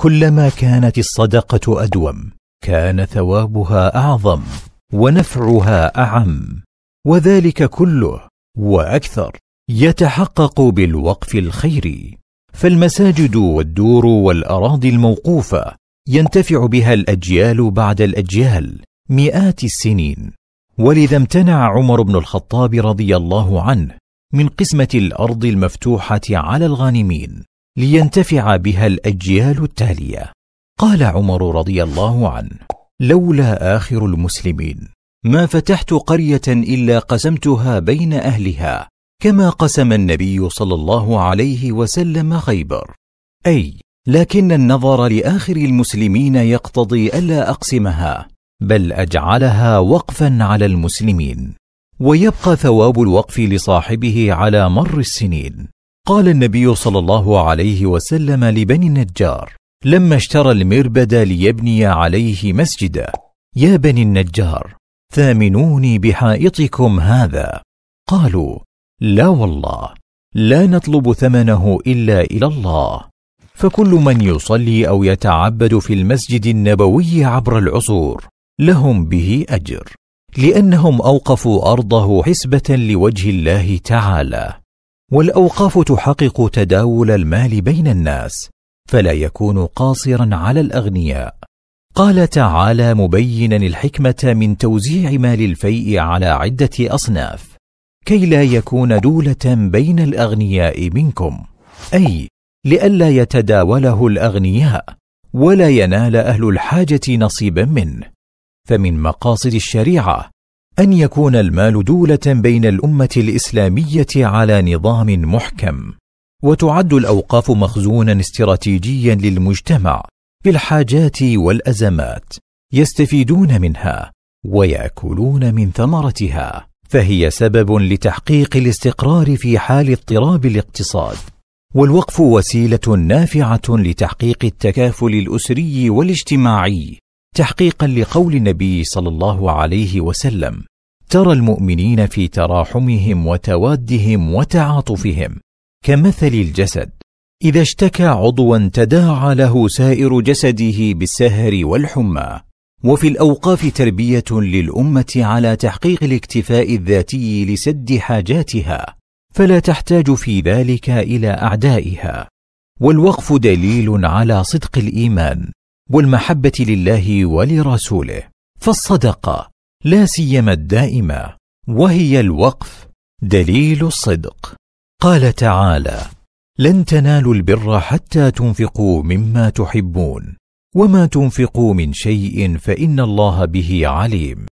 كلما كانت الصدقه ادوم كان ثوابها اعظم ونفعها اعم وذلك كله واكثر يتحقق بالوقف الخيري فالمساجد والدور والاراضي الموقوفه ينتفع بها الاجيال بعد الاجيال مئات السنين ولذا امتنع عمر بن الخطاب رضي الله عنه من قسمه الارض المفتوحه على الغانمين لينتفع بها الاجيال التاليه قال عمر رضي الله عنه لولا اخر المسلمين ما فتحت قريه الا قسمتها بين اهلها كما قسم النبي صلى الله عليه وسلم خيبر اي لكن النظر لاخر المسلمين يقتضي الا اقسمها بل اجعلها وقفا على المسلمين ويبقى ثواب الوقف لصاحبه على مر السنين قال النبي صلى الله عليه وسلم لبني النجار لما اشترى المربد ليبني عليه مسجدا يا بني النجار ثامنوني بحائطكم هذا قالوا لا والله لا نطلب ثمنه الا الى الله فكل من يصلي او يتعبد في المسجد النبوي عبر العصور لهم به اجر لانهم اوقفوا ارضه حسبه لوجه الله تعالى والاوقاف تحقق تداول المال بين الناس فلا يكون قاصرا على الاغنياء قال تعالى مبينا الحكمه من توزيع مال الفيء على عده اصناف كي لا يكون دوله بين الاغنياء منكم اي لئلا يتداوله الاغنياء ولا ينال اهل الحاجه نصيبا منه فمن مقاصد الشريعه ان يكون المال دوله بين الامه الاسلاميه على نظام محكم وتعد الاوقاف مخزونا استراتيجيا للمجتمع في الحاجات والازمات يستفيدون منها وياكلون من ثمرتها فهي سبب لتحقيق الاستقرار في حال اضطراب الاقتصاد والوقف وسيله نافعه لتحقيق التكافل الاسري والاجتماعي تحقيقا لقول النبي صلى الله عليه وسلم ترى المؤمنين في تراحمهم وتوادهم وتعاطفهم كمثل الجسد اذا اشتكى عضوا تداعى له سائر جسده بالسهر والحمى وفي الاوقاف تربيه للامه على تحقيق الاكتفاء الذاتي لسد حاجاتها فلا تحتاج في ذلك الى اعدائها والوقف دليل على صدق الايمان والمحبه لله ولرسوله فالصدقه لا سيما الدائمه وهي الوقف دليل الصدق قال تعالى لن تنالوا البر حتى تنفقوا مما تحبون وما تنفقوا من شيء فان الله به عليم